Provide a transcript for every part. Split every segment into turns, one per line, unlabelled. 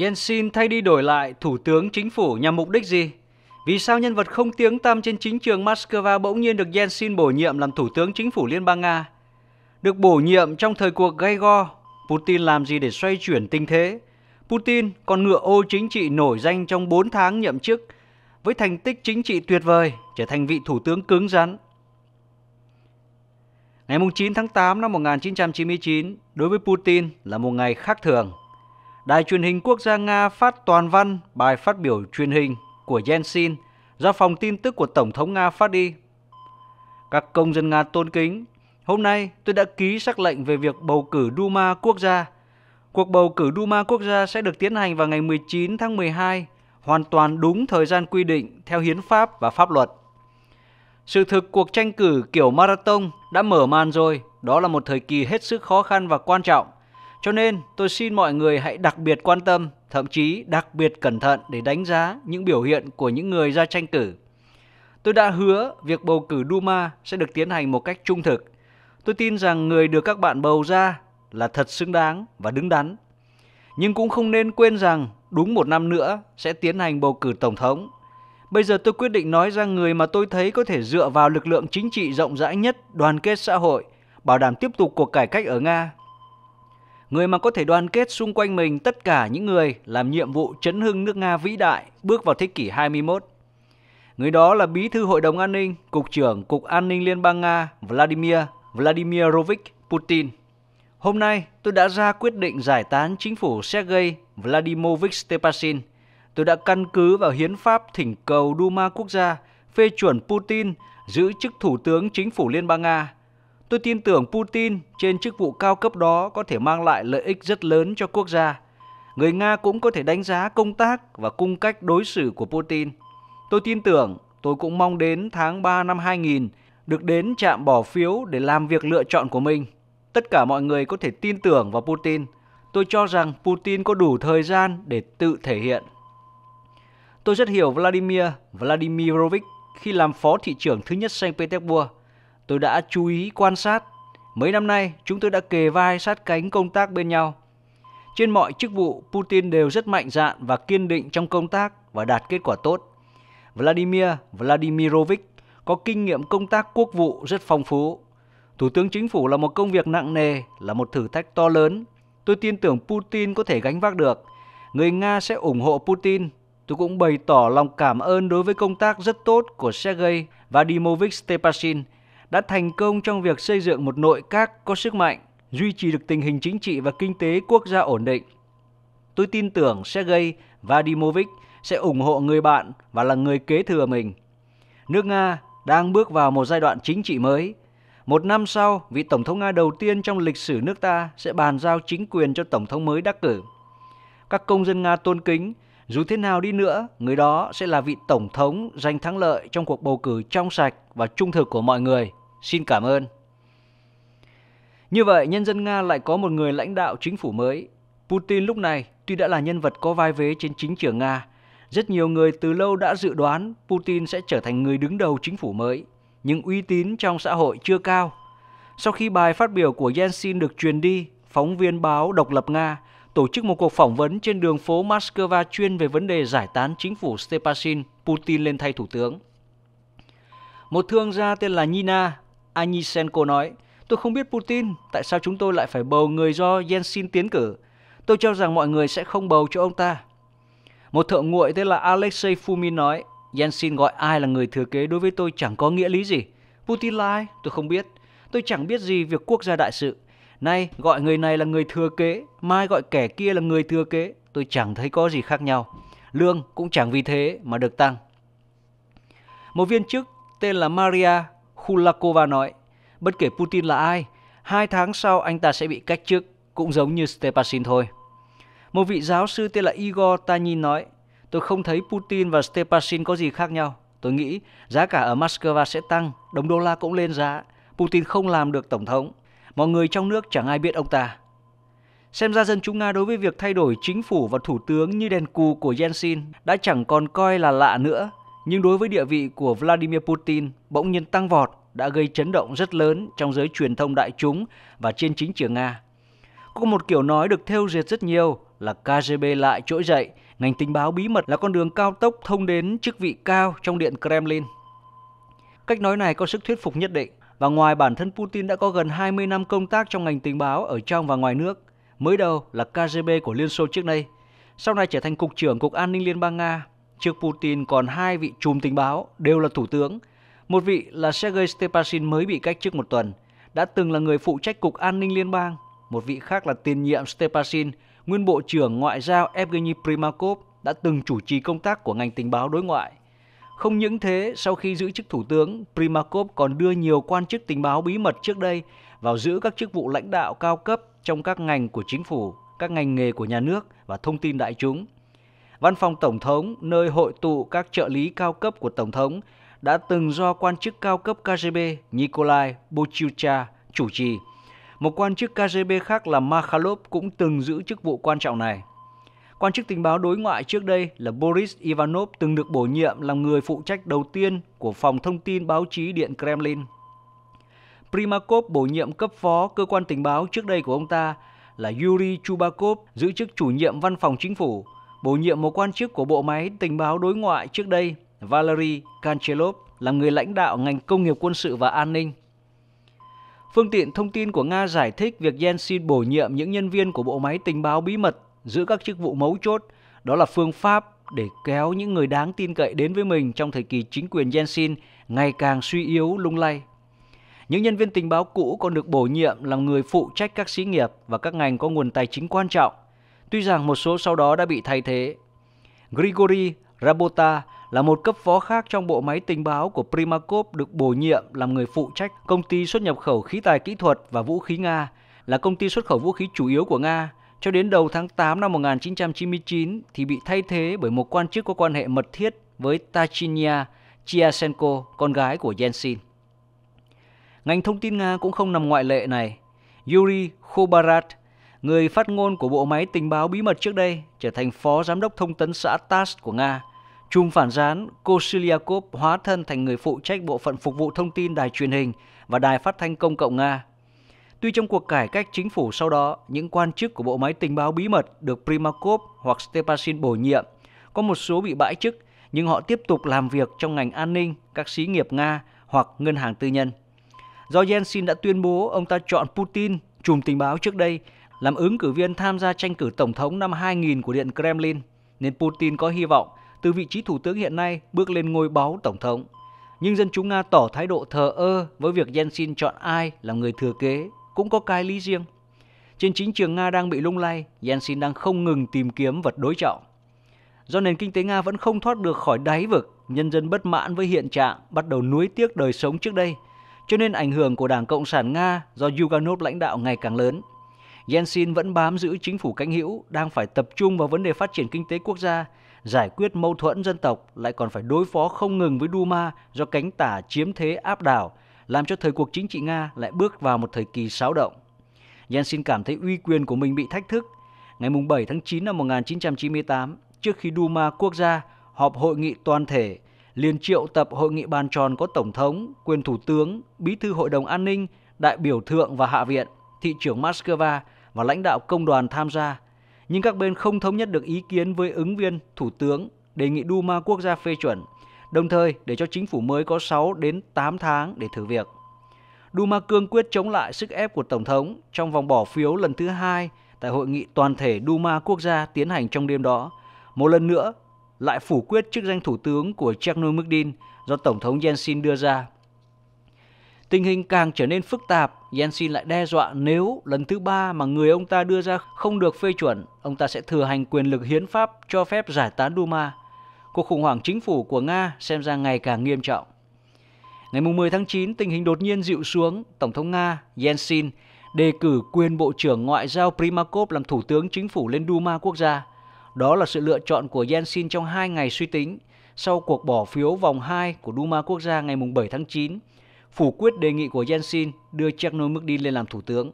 Yeltsin thay đi đổi lại thủ tướng chính phủ nhằm mục đích gì? Vì sao nhân vật không tiếng tăm trên chính trường Moscow bỗng nhiên được Yeltsin bổ nhiệm làm thủ tướng chính phủ Liên bang Nga? Được bổ nhiệm trong thời cuộc gay go, Putin làm gì để xoay chuyển tình thế? Putin còn ngựa ô chính trị nổi danh trong 4 tháng nhậm chức với thành tích chính trị tuyệt vời, trở thành vị thủ tướng cứng rắn. Ngày 9 tháng 8 năm 1999 đối với Putin là một ngày khác thường. Đài truyền hình quốc gia Nga phát toàn văn bài phát biểu truyền hình của Yeltsin do phòng tin tức của Tổng thống Nga phát đi. Các công dân Nga tôn kính, hôm nay tôi đã ký sắc lệnh về việc bầu cử Duma quốc gia. Cuộc bầu cử Duma quốc gia sẽ được tiến hành vào ngày 19 tháng 12, hoàn toàn đúng thời gian quy định theo hiến pháp và pháp luật. Sự thực cuộc tranh cử kiểu marathon đã mở màn rồi, đó là một thời kỳ hết sức khó khăn và quan trọng cho nên tôi xin mọi người hãy đặc biệt quan tâm, thậm chí đặc biệt cẩn thận để đánh giá những biểu hiện của những người ra tranh cử. Tôi đã hứa việc bầu cử Duma sẽ được tiến hành một cách trung thực. Tôi tin rằng người được các bạn bầu ra là thật xứng đáng và đứng đắn. Nhưng cũng không nên quên rằng đúng một năm nữa sẽ tiến hành bầu cử tổng thống. Bây giờ tôi quyết định nói ra người mà tôi thấy có thể dựa vào lực lượng chính trị rộng rãi nhất, đoàn kết xã hội, bảo đảm tiếp tục cuộc cải cách ở Nga người mà có thể đoàn kết xung quanh mình tất cả những người làm nhiệm vụ chấn hưng nước Nga vĩ đại bước vào thế kỷ 21. Người đó là Bí thư Hội đồng An ninh, Cục trưởng Cục An ninh Liên bang Nga Vladimir Vladimirovich Putin. Hôm nay, tôi đã ra quyết định giải tán chính phủ Sergei vladimovich Stepasin. Tôi đã căn cứ vào hiến pháp thỉnh cầu Duma quốc gia phê chuẩn Putin giữ chức thủ tướng chính phủ Liên bang Nga Tôi tin tưởng Putin trên chức vụ cao cấp đó có thể mang lại lợi ích rất lớn cho quốc gia. Người Nga cũng có thể đánh giá công tác và cung cách đối xử của Putin. Tôi tin tưởng, tôi cũng mong đến tháng 3 năm 2000 được đến trạm bỏ phiếu để làm việc lựa chọn của mình. Tất cả mọi người có thể tin tưởng vào Putin. Tôi cho rằng Putin có đủ thời gian để tự thể hiện. Tôi rất hiểu Vladimir Vladimirovich khi làm phó thị trưởng thứ nhất Saint Petersburg tôi đã chú ý quan sát. Mấy năm nay, chúng tôi đã kề vai sát cánh công tác bên nhau. Trên mọi chức vụ, Putin đều rất mạnh dạn và kiên định trong công tác và đạt kết quả tốt. Vladimir Vladimirovich có kinh nghiệm công tác quốc vụ rất phong phú. Thủ tướng chính phủ là một công việc nặng nề, là một thử thách to lớn. Tôi tin tưởng Putin có thể gánh vác được. Người Nga sẽ ủng hộ Putin. Tôi cũng bày tỏ lòng cảm ơn đối với công tác rất tốt của Sergei Vadimovich Stepasin đã thành công trong việc xây dựng một nội các có sức mạnh, duy trì được tình hình chính trị và kinh tế quốc gia ổn định. Tôi tin tưởng Sergei Vadimovic sẽ ủng hộ người bạn và là người kế thừa mình. Nước Nga đang bước vào một giai đoạn chính trị mới. Một năm sau, vị Tổng thống Nga đầu tiên trong lịch sử nước ta sẽ bàn giao chính quyền cho Tổng thống mới đắc cử. Các công dân Nga tôn kính, dù thế nào đi nữa, người đó sẽ là vị Tổng thống giành thắng lợi trong cuộc bầu cử trong sạch và trung thực của mọi người. Xin cảm ơn. Như vậy, nhân dân Nga lại có một người lãnh đạo chính phủ mới. Putin lúc này tuy đã là nhân vật có vai vế trên chính trường Nga, rất nhiều người từ lâu đã dự đoán Putin sẽ trở thành người đứng đầu chính phủ mới, nhưng uy tín trong xã hội chưa cao. Sau khi bài phát biểu của Yeltsin được truyền đi, phóng viên báo độc lập Nga tổ chức một cuộc phỏng vấn trên đường phố Moscow chuyên về vấn đề giải tán chính phủ Stepasin, Putin lên thay thủ tướng. Một thương gia tên là Nina Anisenko nói, tôi không biết Putin, tại sao chúng tôi lại phải bầu người do Yeltsin tiến cử. Tôi cho rằng mọi người sẽ không bầu cho ông ta. Một thượng nguội tên là Alexei Fumin nói, Yeltsin gọi ai là người thừa kế đối với tôi chẳng có nghĩa lý gì. Putin là ai? Tôi không biết. Tôi chẳng biết gì việc quốc gia đại sự. Nay gọi người này là người thừa kế, mai gọi kẻ kia là người thừa kế. Tôi chẳng thấy có gì khác nhau. Lương cũng chẳng vì thế mà được tăng. Một viên chức tên là Maria Kulakova nói, bất kể Putin là ai, hai tháng sau anh ta sẽ bị cách chức, cũng giống như Stepasin thôi. Một vị giáo sư tên là Igor Tanin nói, tôi không thấy Putin và Stepasin có gì khác nhau. Tôi nghĩ giá cả ở Moscow sẽ tăng, đồng đô la cũng lên giá. Putin không làm được tổng thống. Mọi người trong nước chẳng ai biết ông ta. Xem ra dân chúng Nga đối với việc thay đổi chính phủ và thủ tướng như đèn cù của Yeltsin đã chẳng còn coi là lạ nữa. Nhưng đối với địa vị của Vladimir Putin bỗng nhiên tăng vọt đã gây chấn động rất lớn trong giới truyền thông đại chúng và trên chính trường Nga. Có một kiểu nói được thêu dệt rất nhiều là KGB lại trỗi dậy, ngành tình báo bí mật là con đường cao tốc thông đến chức vị cao trong điện Kremlin. Cách nói này có sức thuyết phục nhất định và ngoài bản thân Putin đã có gần 20 năm công tác trong ngành tình báo ở trong và ngoài nước. Mới đầu là KGB của Liên Xô trước đây, sau này trở thành cục trưởng Cục An ninh Liên bang Nga. Trước Putin còn hai vị trùm tình báo đều là thủ tướng, một vị là Sergei Stepasin mới bị cách chức một tuần, đã từng là người phụ trách Cục An ninh Liên bang. Một vị khác là tiền nhiệm Stepasin, nguyên Bộ trưởng Ngoại giao Evgeny Primakov đã từng chủ trì công tác của ngành tình báo đối ngoại. Không những thế, sau khi giữ chức thủ tướng, Primakov còn đưa nhiều quan chức tình báo bí mật trước đây vào giữ các chức vụ lãnh đạo cao cấp trong các ngành của chính phủ, các ngành nghề của nhà nước và thông tin đại chúng. Văn phòng Tổng thống, nơi hội tụ các trợ lý cao cấp của Tổng thống, đã từng do quan chức cao cấp KGB Nikolai Bochiucha chủ trì. Một quan chức KGB khác là Makhalov cũng từng giữ chức vụ quan trọng này. Quan chức tình báo đối ngoại trước đây là Boris Ivanov từng được bổ nhiệm làm người phụ trách đầu tiên của phòng thông tin báo chí Điện Kremlin. Primakov bổ nhiệm cấp phó cơ quan tình báo trước đây của ông ta là Yuri Chubakov giữ chức chủ nhiệm văn phòng chính phủ, bổ nhiệm một quan chức của bộ máy tình báo đối ngoại trước đây Valery Kanchelov làm người lãnh đạo ngành công nghiệp quân sự và an ninh. Phương tiện thông tin của Nga giải thích việc Yeltsin bổ nhiệm những nhân viên của bộ máy tình báo bí mật giữ các chức vụ mấu chốt, đó là phương pháp để kéo những người đáng tin cậy đến với mình trong thời kỳ chính quyền Yeltsin ngày càng suy yếu lung lay. Những nhân viên tình báo cũ còn được bổ nhiệm làm người phụ trách các xí nghiệp và các ngành có nguồn tài chính quan trọng. Tuy rằng một số sau đó đã bị thay thế. Grigory Rabota là một cấp phó khác trong bộ máy tình báo của Primakov được bổ nhiệm làm người phụ trách công ty xuất nhập khẩu khí tài kỹ thuật và vũ khí Nga, là công ty xuất khẩu vũ khí chủ yếu của Nga. Cho đến đầu tháng 8 năm 1999 thì bị thay thế bởi một quan chức có quan hệ mật thiết với Tachinya Chiasenko, con gái của Yeltsin. Ngành thông tin Nga cũng không nằm ngoại lệ này. Yuri Khobarat, người phát ngôn của bộ máy tình báo bí mật trước đây, trở thành phó giám đốc thông tấn xã TASS của Nga – Chùm phản gián Kosyliakov hóa thân thành người phụ trách bộ phận phục vụ thông tin đài truyền hình và đài phát thanh công cộng Nga. Tuy trong cuộc cải cách chính phủ sau đó, những quan chức của bộ máy tình báo bí mật được Primakov hoặc Stepasin bổ nhiệm, có một số bị bãi chức nhưng họ tiếp tục làm việc trong ngành an ninh, các xí nghiệp Nga hoặc ngân hàng tư nhân. Do Yeltsin đã tuyên bố ông ta chọn Putin, chùm tình báo trước đây, làm ứng cử viên tham gia tranh cử tổng thống năm 2000 của Điện Kremlin, nên Putin có hy vọng từ vị trí thủ tướng hiện nay bước lên ngôi báu tổng thống. Nhưng dân chúng Nga tỏ thái độ thờ ơ với việc Yeltsin chọn ai là người thừa kế cũng có cái lý riêng. Trên chính trường Nga đang bị lung lay, Yeltsin đang không ngừng tìm kiếm vật đối trọng. Do nền kinh tế Nga vẫn không thoát được khỏi đáy vực, nhân dân bất mãn với hiện trạng, bắt đầu nuối tiếc đời sống trước đây, cho nên ảnh hưởng của Đảng Cộng sản Nga do Yuganov lãnh đạo ngày càng lớn. Yeltsin vẫn bám giữ chính phủ cánh hữu đang phải tập trung vào vấn đề phát triển kinh tế quốc gia giải quyết mâu thuẫn dân tộc lại còn phải đối phó không ngừng với Duma do cánh tả chiếm thế áp đảo, làm cho thời cuộc chính trị Nga lại bước vào một thời kỳ xáo động. Yeltsin cảm thấy uy quyền của mình bị thách thức. Ngày 7 tháng 9 năm 1998, trước khi Duma quốc gia họp hội nghị toàn thể, liền triệu tập hội nghị bàn tròn có Tổng thống, quyền thủ tướng, bí thư Hội đồng An ninh, đại biểu thượng và hạ viện, thị trưởng Moscow và lãnh đạo công đoàn tham gia nhưng các bên không thống nhất được ý kiến với ứng viên Thủ tướng đề nghị Duma quốc gia phê chuẩn, đồng thời để cho chính phủ mới có 6 đến 8 tháng để thử việc. Duma cương quyết chống lại sức ép của Tổng thống trong vòng bỏ phiếu lần thứ hai tại hội nghị toàn thể Duma quốc gia tiến hành trong đêm đó. Một lần nữa, lại phủ quyết chức danh thủ tướng của Chernomyrdin do Tổng thống Yeltsin đưa ra. Tình hình càng trở nên phức tạp Yeltsin lại đe dọa nếu lần thứ ba mà người ông ta đưa ra không được phê chuẩn, ông ta sẽ thừa hành quyền lực hiến pháp cho phép giải tán Duma. Cuộc khủng hoảng chính phủ của Nga xem ra ngày càng nghiêm trọng. Ngày 10 tháng 9, tình hình đột nhiên dịu xuống, Tổng thống Nga Yeltsin đề cử quyền Bộ trưởng Ngoại giao Primakov làm Thủ tướng Chính phủ lên Duma quốc gia. Đó là sự lựa chọn của Yeltsin trong hai ngày suy tính sau cuộc bỏ phiếu vòng 2 của Duma quốc gia ngày 7 tháng 9 phủ quyết đề nghị của Yeltsin đưa Chernomyrdin lên làm thủ tướng.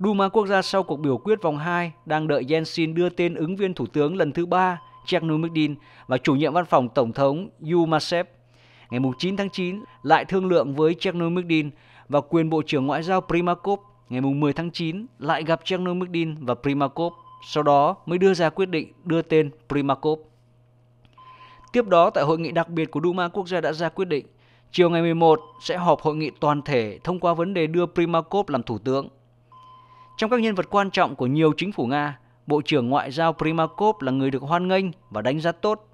Duma quốc gia sau cuộc biểu quyết vòng 2 đang đợi Yeltsin đưa tên ứng viên thủ tướng lần thứ 3 Chernomyrdin và chủ nhiệm văn phòng tổng thống Yumasev. Ngày 9 tháng 9 lại thương lượng với Chernomyrdin và quyền bộ trưởng ngoại giao Primakov. Ngày 10 tháng 9 lại gặp Chernomyrdin và Primakov, sau đó mới đưa ra quyết định đưa tên Primakov. Tiếp đó tại hội nghị đặc biệt của Duma quốc gia đã ra quyết định chiều ngày 11 sẽ họp hội nghị toàn thể thông qua vấn đề đưa Primakov làm thủ tướng. Trong các nhân vật quan trọng của nhiều chính phủ Nga, Bộ trưởng Ngoại giao Primakov là người được hoan nghênh và đánh giá tốt